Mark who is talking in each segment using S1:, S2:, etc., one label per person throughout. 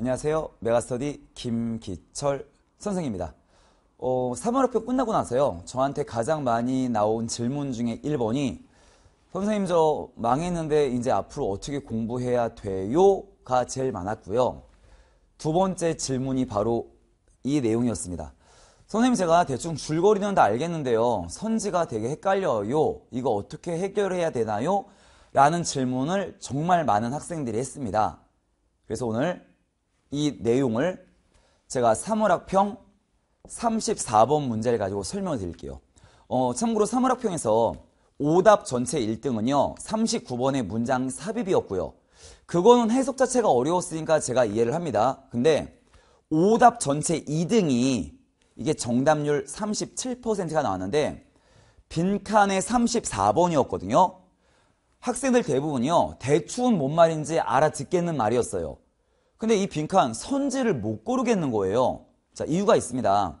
S1: 안녕하세요. 메가스터디 김기철 선생입니다. 어, 3월학교 끝나고 나서요. 저한테 가장 많이 나온 질문 중에 1번이 선생님 저 망했는데 이제 앞으로 어떻게 공부해야 돼요?가 제일 많았고요. 두 번째 질문이 바로 이 내용이었습니다. 선생님 제가 대충 줄거리는 다 알겠는데요. 선지가 되게 헷갈려요. 이거 어떻게 해결해야 되나요? 라는 질문을 정말 많은 학생들이 했습니다. 그래서 오늘 이 내용을 제가 3월학평 34번 문제를 가지고 설명을 드릴게요. 어, 참고로 3월학평에서 오답 전체 1등은요. 39번의 문장 삽입이었고요. 그거는 해석 자체가 어려웠으니까 제가 이해를 합니다. 근데 오답 전체 2등이 이게 정답률 37%가 나왔는데 빈칸에 34번이었거든요. 학생들 대부분이요. 대충 뭔 말인지 알아듣겠는 말이었어요. 근데 이 빈칸 선지를 못 고르겠는 거예요. 자, 이유가 있습니다.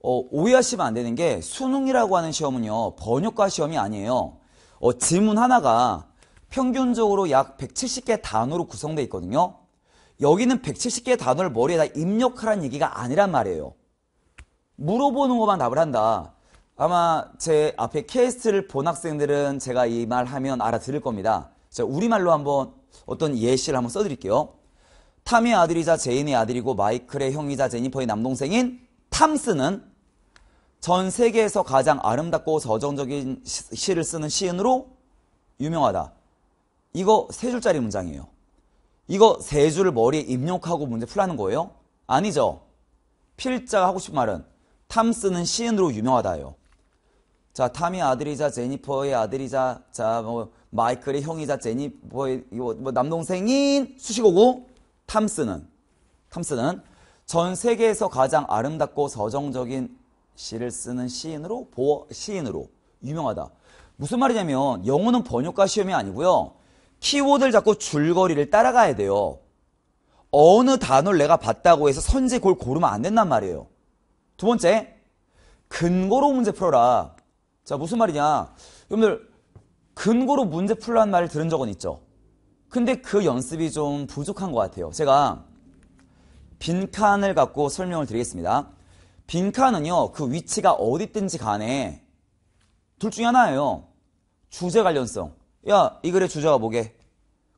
S1: 어, 오해하시면 안 되는 게 수능이라고 하는 시험은요. 번역과 시험이 아니에요. 어, 질문 하나가 평균적으로 약 170개 단어로 구성되어 있거든요. 여기는 170개 단어를 머리에다 입력하라는 얘기가 아니란 말이에요. 물어보는 것만 답을 한다. 아마 제 앞에 케이스를 본 학생들은 제가 이 말 하면 알아들을 겁니다. 자, 우리말로 한번 어떤 예시를 한번 써드릴게요. 탐의 아들이자 제인의 아들이고 마이클의 형이자 제니퍼의 남동생인 탐스는 전 세계에서 가장 아름답고 서정적인 시를 쓰는 시인으로 유명하다. 이거 세 줄짜리 문장이에요. 이거 세 줄을 머리에 입력하고 문제 풀라는 거예요? 아니죠. 필자가 하고 싶은 말은 탐스는 시인으로 유명하다요 자, 탐의 아들이자 제니퍼의 아들이자 자, 뭐 마이클의 형이자 제니퍼의 뭐, 뭐, 남동생인 수식어고 탐스는 탐스는 전 세계에서 가장 아름답고 서정적인 시를 쓰는 시인으로 보어, 시인으로 유명하다. 무슨 말이냐면 영어는 번역과 시험이 아니고요. 키워드를 잡고 줄거리를 따라가야 돼요. 어느 단어를 내가 봤다고 해서 선지골 고르면 안 된단 말이에요. 두 번째, 근거로 문제 풀어라. 자, 무슨 말이냐. 여러분들, 근거로 문제 풀라는 말을 들은 적은 있죠? 근데 그 연습이 좀 부족한 것 같아요. 제가 빈칸을 갖고 설명을 드리겠습니다. 빈칸은요, 그 위치가 어디든지 간에 둘 중에 하나예요. 주제 관련성. 야, 이 글의 주제가 뭐게?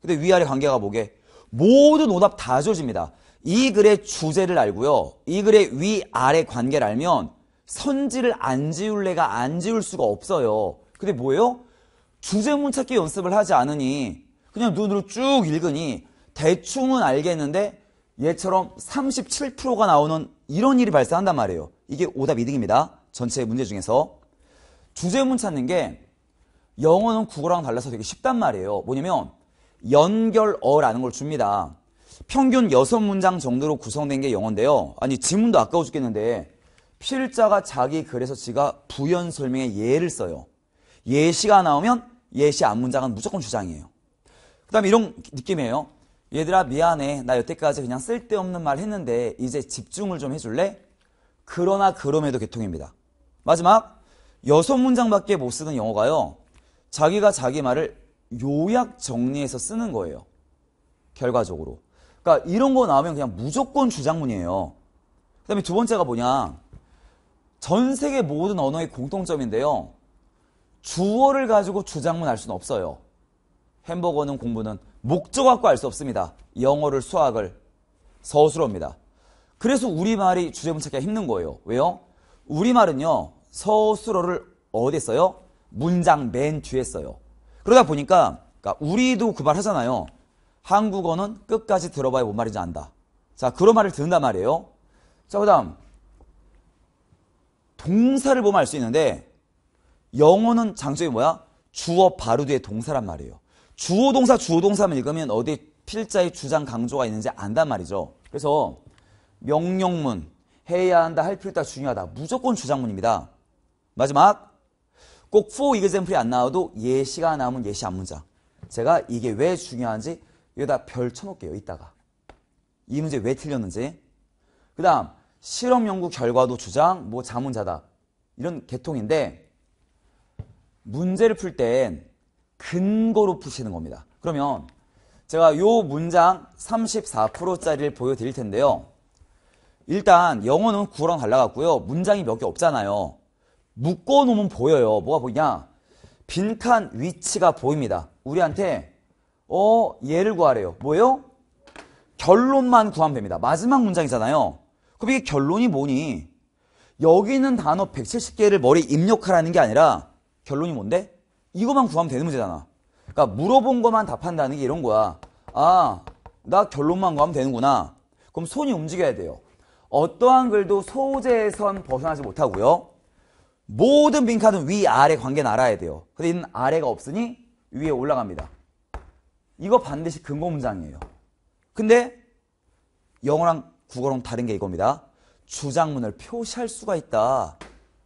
S1: 근데 위아래 관계가 뭐게? 모든 오답 다 주어집니다. 이 글의 주제를 알고요. 이 글의 위아래 관계를 알면 선지를 안 지울래가 안 지울 수가 없어요. 근데 뭐예요? 주제문 찾기 연습을 하지 않으니 그냥 눈으로 쭉 읽으니 대충은 알겠는데 얘처럼 37%가 나오는 이런 일이 발생한단 말이에요. 이게 오답 2등입니다. 전체 문제 중에서. 주제문 찾는 게 영어는 국어랑 달라서 되게 쉽단 말이에요. 뭐냐면 연결어라는 걸 줍니다. 평균 6문장 정도로 구성된 게 영어인데요. 아니 지문도 아까워 죽겠는데 필자가 자기 글에서 지가 부연 설명에 예를 써요. 예시가 나오면 예시 앞문장은 무조건 주장이에요. 그 다음에 이런 느낌이에요. 얘들아 미안해. 나 여태까지 그냥 쓸데없는 말 했는데 이제 집중을 좀 해줄래? 그러나 그럼에도 개통입니다. 마지막 여섯 문장밖에 못 쓰는 영어가요. 자기가 자기 말을 요약 정리해서 쓰는 거예요. 결과적으로. 그러니까 이런 거 나오면 그냥 무조건 주장문이에요. 그 다음에 두 번째가 뭐냐. 전 세계 모든 언어의 공통점인데요. 주어를 가지고 주장문 할 수는 없어요. 햄버거는 공부는 목적 갖고 알 수 없습니다. 영어를 수학을 서술어입니다. 그래서 우리말이 주제문 찾기가 힘든 거예요. 왜요? 우리말은요. 서술어를 어디에 써요? 문장 맨 뒤에 써요. 그러다 보니까 그러니까 우리도 그 말 하잖아요. 한국어는 끝까지 들어봐야 뭔 말인지 안다. 자, 그런 말을 듣는단 말이에요. 자, 그 다음 동사를 보면 알 수 있는데 영어는 장점이 뭐야? 주어 바로 뒤에 동사란 말이에요. 주어동사 주어동사만 읽으면 어디 필자의 주장 강조가 있는지 안단 말이죠. 그래서 명령문 해야 한다 할 필요 있다 중요하다 무조건 주장문입니다. 마지막 꼭 for example이 안 나와도 예시가 나오면 예시 안문자. 제가 이게 왜 중요한지 여기다 별 쳐놓을게요. 이따가 이 문제 왜 틀렸는지. 그 다음 실험 연구 결과도 주장 뭐 자문자다 이런 개통인데 문제를 풀땐 근거로 푸시는 겁니다. 그러면 제가 이 문장 34%짜리를 보여드릴 텐데요. 일단 영어는 9랑 달라갔고요. 문장이 몇 개 없잖아요. 묶어놓으면 보여요. 뭐가 보이냐? 빈칸 위치가 보입니다. 우리한테 어 얘를 구하래요. 뭐예요? 결론만 구하면 됩니다. 마지막 문장이잖아요. 그럼 이게 결론이 뭐니? 여기 있는 단어 170개를 머리 입력하라는 게 아니라 결론이 뭔데? 이것만 구하면 되는 문제잖아. 그러니까 물어본 것만 답한다는 게 이런 거야. 아, 나 결론만 구하면 되는구나. 그럼 손이 움직여야 돼요. 어떠한 글도 소재선 에 벗어나지 못하고요. 모든 빈칸은 위아래 관계는 알아야 돼요. 근데 이는 아래가 없으니 위에 올라갑니다. 이거 반드시 근거 문장이에요. 근데 영어랑 국어랑 다른 게 이겁니다. 주장문을 표시할 수가 있다.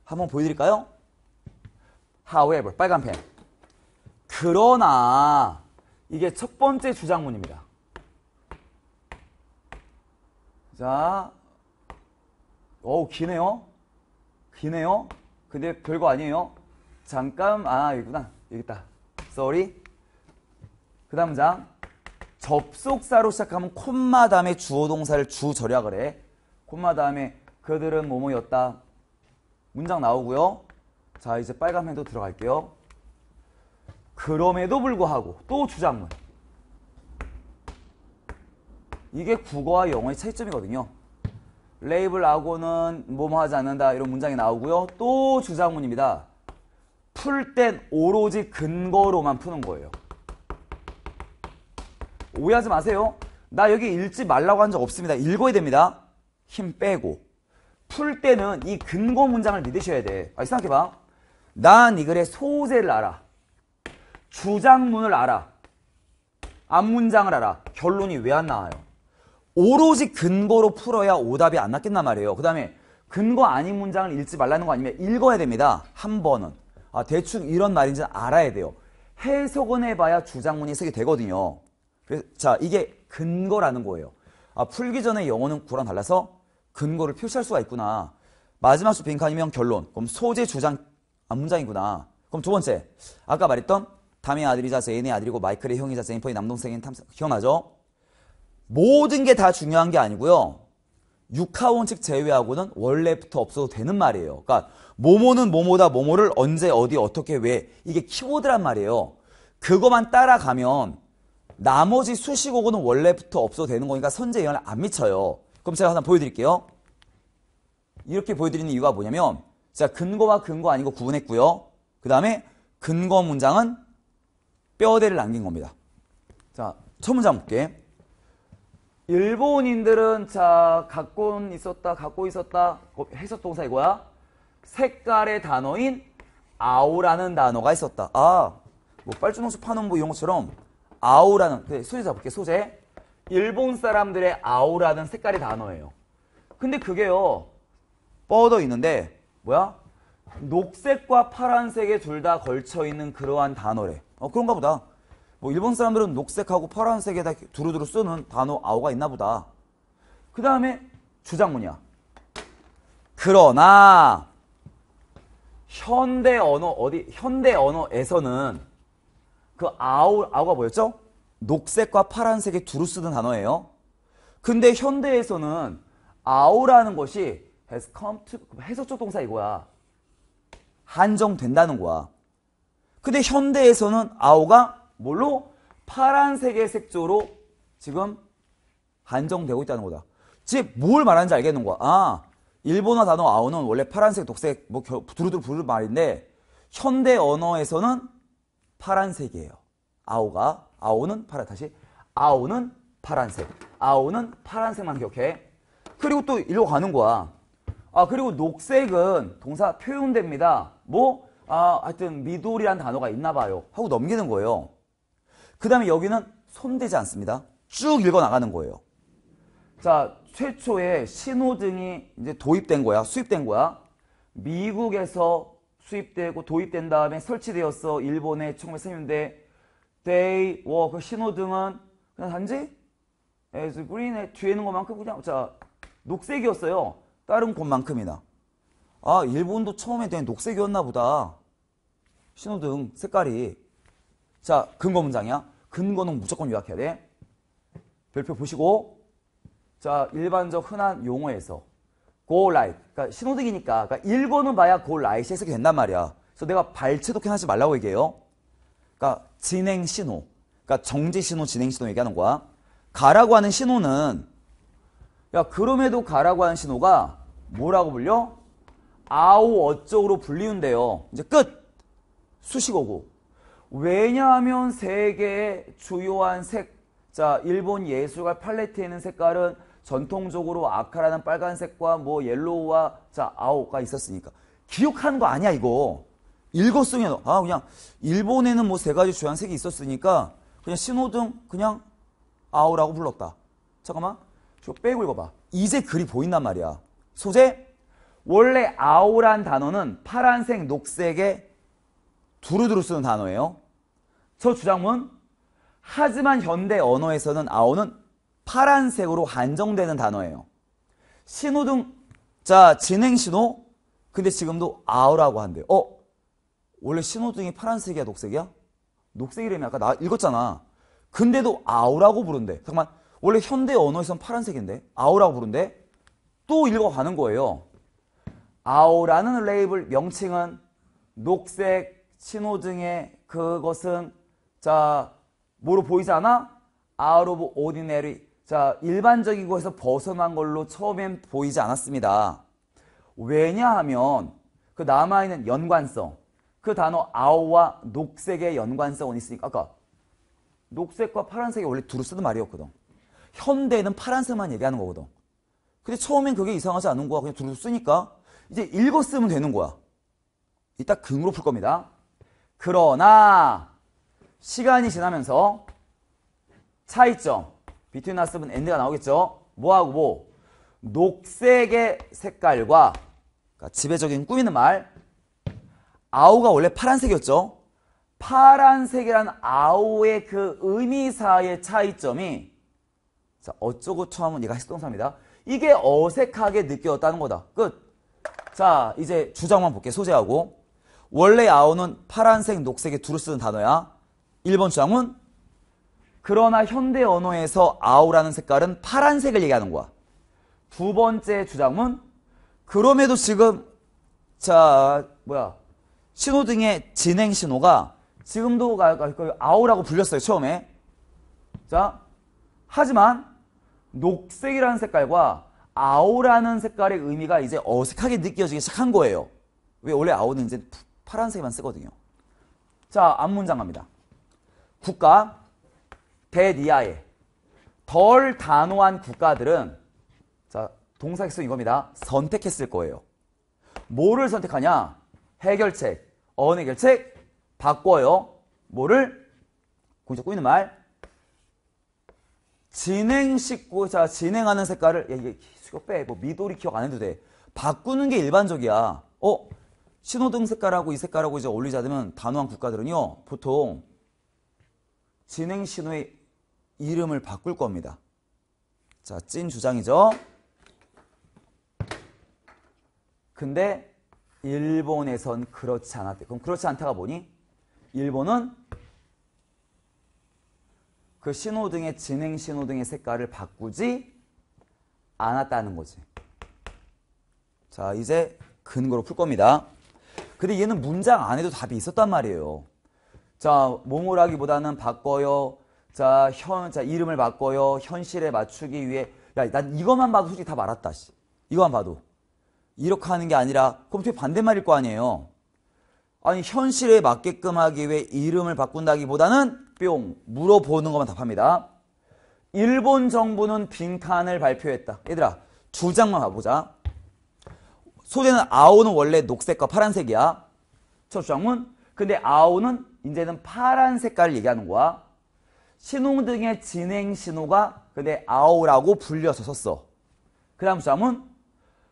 S1: 한번 보여드릴까요? However, 빨간 펜. 그러나 이게 첫 번째 주장문입니다. 자, 어우 기네요. 기네요. 근데 별거 아니에요. 잠깐 아여구나 여기 다 s o 그 다음 장 접속사로 시작하면 콤마 다음에 주어 동사를 주 절약을 해. 콤마 다음에 그들은 뭐뭐였다. 문장 나오고요. 자 이제 빨간 펜도 들어갈게요. 그럼에도 불구하고 또 주장문 이게 국어와 영어의 차이점이거든요. 레이블하고는 뭐뭐 하지 않는다 이런 문장이 나오고요. 또 주장문입니다. 풀 땐 오로지 근거로만 푸는 거예요. 오해하지 마세요. 나 여기 읽지 말라고 한 적 없습니다. 읽어야 됩니다. 힘 빼고. 풀 때는 이 근거 문장을 믿으셔야 돼. 아, 생각해봐. 난 이 글의 소재를 알아. 주장문을 알아. 앞문장을 알아. 결론이 왜 안 나와요? 오로지 근거로 풀어야 오답이 안났겠나 말이에요. 그 다음에 근거 아닌 문장을 읽지 말라는 거 아니면 읽어야 됩니다. 한 번은. 아, 대충 이런 말인지 알아야 돼요. 해석은 해봐야 주장문이 쓰게 되거든요. 그래서, 자, 이게 근거라는 거예요. 아, 풀기 전에 영어는 구랑 달라서 근거를 표시할 수가 있구나. 마지막 수 빈칸이면 결론. 그럼 소재 주장, 앞문장이구나. 그럼 두 번째. 아까 말했던 탐의 아들이 자제 인의 아들이고 마이클의 형이 자제 인퍼의 남동생인 탐사. 기억나죠? 모든 게 다 중요한 게 아니고요. 육하원칙 제외하고는 원래부터 없어도 되는 말이에요. 그러니까 모모는 모모다 모모를 언제 어디 어떻게 왜 이게 키워드란 말이에요. 그것만 따라가면 나머지 수식어고는 원래부터 없어도 되는 거니까 선제 영향을 안 미쳐요. 그럼 제가 하나 보여드릴게요. 이렇게 보여드리는 이유가 뭐냐면 제가 근거와 근거 아닌 거 구분했고요. 그 다음에 근거 문장은 뼈대를 남긴 겁니다. 자, 첫 문장 볼게. 일본인들은 자, 갖고 있었다, 갖고 있었다. 해석 동사 이거야. 색깔의 단어인 아우라는 단어가 있었다. 아, 뭐 빨주노수 파농부 뭐 이런 것처럼 아우라는 네, 소재 잡을게 소재. 일본 사람들의 아우라는 색깔의 단어예요. 근데 그게요. 뻗어 있는데 뭐야? 녹색과 파란색의둘 다 걸쳐 있는 그러한 단어래. 어, 그런가 보다. 뭐 일본 사람들은 녹색하고 파란색에다 두루두루 쓰는 단어 아오가 있나 보다. 그 다음에 주장문이야. 그러나 현대 언어 어디 현대 언어에서는 그 아오 아오가 뭐였죠? 녹색과 파란색에 두루 쓰는 단어예요. 근데 현대에서는 아오라는 것이 has come to 해석적 동사 이거야. 한정된다는 거야. 근데 현대에서는 아오가 뭘로? 파란색의 색조로 지금 한정되고 있다는 거다. 즉, 뭘 말하는지 알겠는 거야. 아, 일본어 단어 아오는 원래 파란색, 녹색, 뭐, 두루두루 부르 말인데, 현대 언어에서는 파란색이에요. 아오가, 아오는 파란, 다시. 아오는 파란색. 아오는 파란색만 기억해. 그리고 또이리로 가는 거야. 아, 그리고 녹색은 동사 표현됩니다. 뭐? 아, 하여튼 미돌이란 단어가 있나 봐요. 하고 넘기는 거예요. 그 다음에 여기는 손대지 않습니다. 쭉 읽어 나가는 거예요. 자, 최초에 신호등이 이제 도입된 거야. 수입된 거야. 미국에서 수입되고 도입된 다음에 설치되었어. 일본에 1 9세6데대 They w 그 신호등은 그냥 단지 as green에 뒤에 있는 것만큼 그냥 자, 녹색이었어요. 다른 곳만큼이나. 아 일본도 처음에 된 녹색이었나 보다. 신호등 색깔이. 자 근거 문장이야. 근거는 무조건 요약해야 돼. 별표 보시고 자 일반적 흔한 용어에서 g 라이 i 그러니까 신호등이니까 그러니까 일본은 봐야 g 라이 i g h 해석이 된단 말이야. 그래서 내가 발췌독해 하지 말라고 얘기해요. 그러니까 진행 신호 그러니까 정지 신호 진행 신호 얘기하는 거야. 가라고 하는 신호는 야 그럼에도 가라고 하는 신호가 뭐라고 불려? 아오 어쪽으로 불리운데요. 이제 끝! 수식어고. 왜냐하면 세계의 주요한 색, 자, 일본 예술가 팔레트에 있는 색깔은 전통적으로 아카라는 빨간색과 뭐 옐로우와 자, 아오가 있었으니까. 기억하는 거 아니야, 이거. 읽었으면, 아, 그냥, 일본에는 뭐 세 가지 주요한 색이 있었으니까, 그냥 신호등, 그냥 아오라고 불렀다. 잠깐만. 저 빼고 읽어봐. 이제 글이 보인단 말이야. 소재, 원래 아오란 단어는 파란색, 녹색에 두루두루 쓰는 단어예요. 저주장문 하지만 현대 언어에서는 아오는 파란색으로 한정되는 단어예요. 신호등, 자, 진행신호? 근데 지금도 아오라고 한대요. 어? 원래 신호등이 파란색이야, 녹색이야? 녹색이라면 아까 나 읽었잖아. 근데도 아오라고 부른대. 잠깐만, 원래 현대 언어에서는 파란색인데? 아오라고 부른대또 읽어가는 거예요. 아오라는 레이블 명칭은 녹색 신호등의 그것은 자 뭐로 보이지 않아? 아로 t 오디 o r 자 일반적인 것에서 벗어난 걸로 처음엔 보이지 않았습니다. 왜냐하면 그 남아있는 연관성 그 단어 아오와 녹색의 연관성은 있으니까 아까 녹색과 파란색이 원래 둘을 쓰는 말이었거든. 현대에는 파란색만 얘기하는 거거든. 근데 처음엔 그게 이상하지 않은 거야. 그냥 둘을 쓰니까 이제 읽어쓰면 되는 거야. 이따 긍으로 풀 겁니다. 그러나 시간이 지나면서 차이점 between us 은 and가 나오겠죠. 뭐하고 뭐 녹색의 색깔과 그러니까 지배적인 꾸미는 말 아우가 원래 파란색이었죠. 파란색이란 아우의 그 의미사의 차이점이 자 어쩌고 처음은 얘가 시동사입니다. 이게 어색하게 느껴졌다는 거다. 끝. 자, 이제 주장만 볼게. 소재하고. 원래 아오는 파란색, 녹색에 둘을 쓰는 단어야. 1번 주장은 그러나 현대 언어에서 아오라는 색깔은 파란색을 얘기하는 거야. 두 번째 주장은 그럼에도 지금 자, 뭐야? 신호등의 진행 신호가 지금도 그 아오라고 불렸어요, 처음에. 자, 하지만 녹색이라는 색깔과 아오라는 색깔의 의미가 이제 어색하게 느껴지기 시작한 거예요. 왜 원래 아오는 이제 파란색만 쓰거든요. 자, 앞문장 갑니다. 국가 대니아에덜 단호한 국가들은 자, 동사 핵수 이겁니다. 선택했을 거예요. 뭐를 선택하냐? 해결책, 언해결책, 바꿔요. 뭐를? 공적 꾸이는 말, 진행시고자 진행하는 색깔을 야, 얘 수교 빼. 뭐 미도리 기억 안 해도 돼. 바꾸는 게 일반적이야. 어? 신호등 색깔하고 이 색깔하고 이제 올리자않면 단호한 국가들은요. 보통 진행 신호의 이름을 바꿀 겁니다. 자, 찐 주장이죠. 근데 일본에선 그렇지 않았대. 그럼 그렇지 않다가 보니 일본은 그 신호등의 진행 신호등의 색깔을 바꾸지 않았다는 거지. 자, 이제 근거로 풀 겁니다. 근데 얘는 문장 안에도 답이 있었단 말이에요. 자, 몸을 하기보다는 바꿔요. 자, 현, 자, 이름을 바꿔요. 현실에 맞추기 위해. 야, 난 이것만 봐도 솔직히 다 말았다, 씨. 이것만 봐도. 이렇게 하는 게 아니라, 그럼 되게 반대말일 거 아니에요. 아니, 현실에 맞게끔 하기 위해 이름을 바꾼다기보다는 뿅 물어보는 것만 답합니다. 일본 정부는 빈칸을 발표했다. 얘들아 주장만 봐보자. 소재는 아오는 원래 녹색과 파란색이야. 첫 주장은 근데 아오는 이제는 파란 색깔을 얘기하는 거야. 신호등의 진행 신호가 근데 아오라고 불려서 섰어. 그 다음 주장은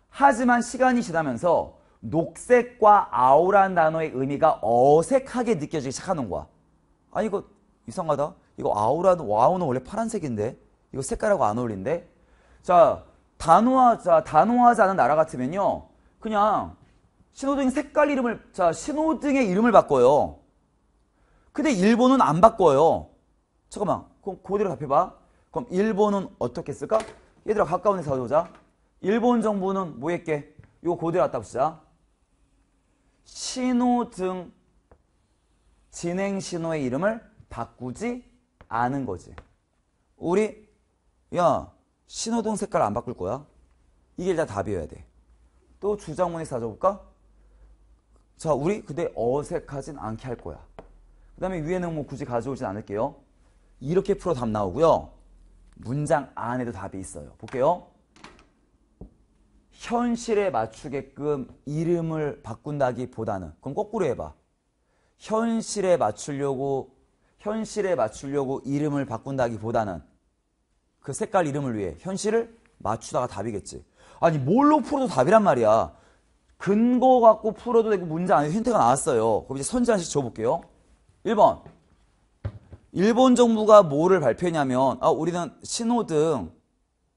S1: 하지만 시간이 지나면서 녹색과 아오란 단어의 의미가 어색하게 느껴지기 시작하는 거야. 아니 이거 이상하다. 이거 아우라는 와우는 원래 파란색인데 이거 색깔하고 안 어울린데. 자 단호하 자 단호하지 않은 나라 같으면요 그냥 신호등 색깔 이름을 자 신호등의 이름을 바꿔요. 근데 일본은 안 바꿔요. 잠깐만 그럼 그대로 답해봐. 그럼 일본은 어떻게 쓸까? 얘들아 가까운 데서 보자. 일본 정부는 뭐 했게? 이거 그대로 갖다 봅시다. 신호등 진행 신호의 이름을 바꾸지 않은 거지. 우리 야 신호등 색깔 안 바꿀 거야. 이게 다 답이어야 돼. 또 주장문이 사줘볼까? 자 우리 근데 어색하진 않게 할 거야. 그 다음에 위에는 뭐 굳이 가져오진 않을게요. 이렇게 풀어 답 나오고요. 문장 안에도 답이 있어요. 볼게요. 현실에 맞추게끔 이름을 바꾼다기보다는 그럼 거꾸로 해봐. 현실에 맞추려고 현실에 맞추려고 이름을 바꾼다기보다는 그 색깔 이름을 위해 현실을 맞추다가 답이겠지. 아니 뭘로 풀어도 답이란 말이야. 근거 갖고 풀어도 되고 문제 아니고 힌트가 나왔어요. 그럼 이제 선지 한나씩 줘볼게요. 1번 일본 정부가 뭐를 발표했냐면 아 우리는 신호등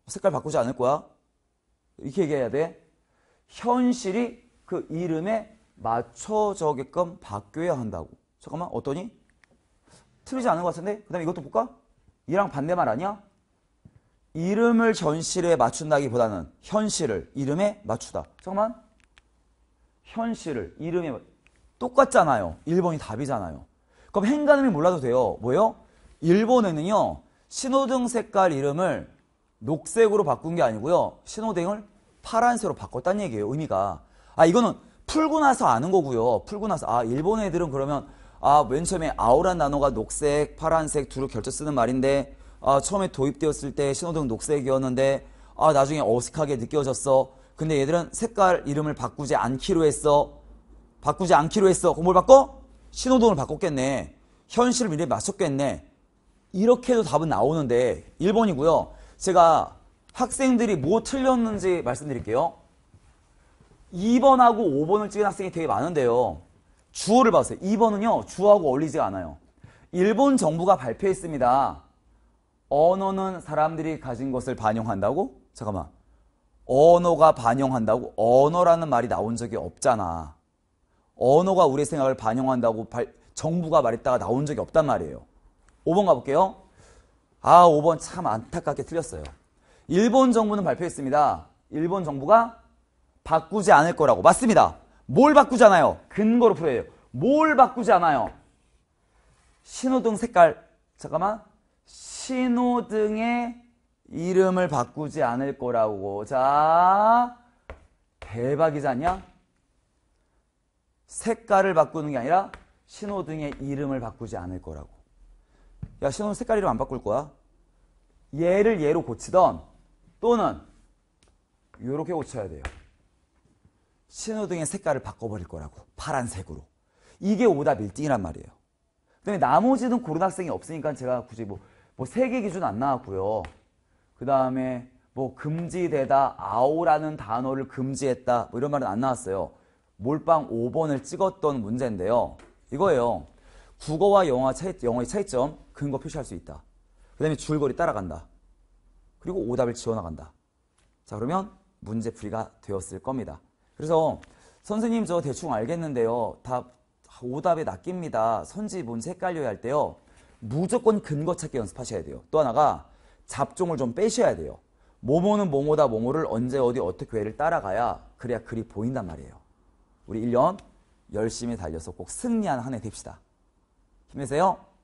S1: 색깔 바꾸지 않을 거야. 이렇게 얘기해야 돼. 현실이 그 이름에 맞춰져게끔 바뀌어야 한다고. 잠깐만 어떠니? 틀리지 않은 것 같은데? 그 다음에 이것도 볼까? 이랑 반대말 아니야? 이름을 전실에 맞춘다기보다는 현실을 이름에 맞추다. 잠깐만. 현실을 이름에 똑같잖아요. 1번이 답이잖아요. 그럼 행간음이 몰라도 돼요. 뭐예요? 일본에는요. 신호등 색깔 이름을 녹색으로 바꾼 게 아니고요. 신호등을 파란색으로 바꿨다는 얘기예요. 의미가. 아 이거는 풀고 나서 아는 거고요. 풀고 나서 아 일본 애들은 그러면 아, 맨 처음에 아우란 나노가 녹색, 파란색 두루 결쳐 쓰는 말인데 아, 처음에 도입되었을 때 신호등 녹색이었는데 아, 나중에 어색하게 느껴졌어. 근데 얘들은 색깔 이름을 바꾸지 않기로 했어. 바꾸지 않기로 했어. 그럼 뭘 바꿔? 신호등을 바꿨겠네. 현실 을미리 맞췄겠네. 이렇게 해도 답은 나오는데 1번이고요. 제가 학생들이 뭐 틀렸는지 말씀드릴게요. 2번하고 5번을 찍은 학생이 되게 많은데요. 주어를 봤어요. 2번은요. 주어하고 어울리지 않아요. 일본 정부가 발표했습니다. 언어는 사람들이 가진 것을 반영한다고? 잠깐만. 언어가 반영한다고? 언어라는 말이 나온 적이 없잖아. 언어가 우리의 생각을 반영한다고 발, 정부가 말했다가 나온 적이 없단 말이에요. 5번 가볼게요. 아, 5번 참 안타깝게 틀렸어요. 일본 정부는 발표했습니다. 일본 정부가 바꾸지 않을 거라고. 맞습니다. 뭘 바꾸잖아요. 근거로 풀어야 요뭘 바꾸잖아요. 신호등 색깔. 잠깐만. 신호등의 이름을 바꾸지 않을 거라고. 자, 대박이지 않냐? 색깔을 바꾸는 게 아니라 신호등의 이름을 바꾸지 않을 거라고. 야, 신호등 색깔 이름 안 바꿀 거야? 얘를 얘로 고치던 또는 이렇게 고쳐야 돼요. 신호등의 색깔을 바꿔버릴 거라고 파란색으로 이게 오답 1등이란 말이에요 그다음에 나머지는 고른 학생이 없으니까 제가 굳이 뭐, 뭐 3개 기준 안 나왔고요 그 다음에 뭐 금지되다 아오라는 단어를 금지했다 뭐 이런 말은 안 나왔어요 몰빵 5번을 찍었던 문제인데요 이거예요 국어와 영어 차이, 영어의 차이점 근거 표시할 수 있다 그 다음에 줄거리 따라간다 그리고 오답을 지어나간다 자 그러면 문제 풀이가 되었을 겁니다 그래서 선생님 저 대충 알겠는데요. 답 오답에 낚입니다. 선지 뭔지 헷갈려야 할 때요. 무조건 근거 찾기 연습하셔야 돼요. 또 하나가 잡종을 좀 빼셔야 돼요. 모모는 모모다 모모를 언제 어디 어떻게 회를 따라가야 그래야 글이 보인단 말이에요. 우리 1년 열심히 달려서 꼭 승리한 한해 됩시다. 힘내세요.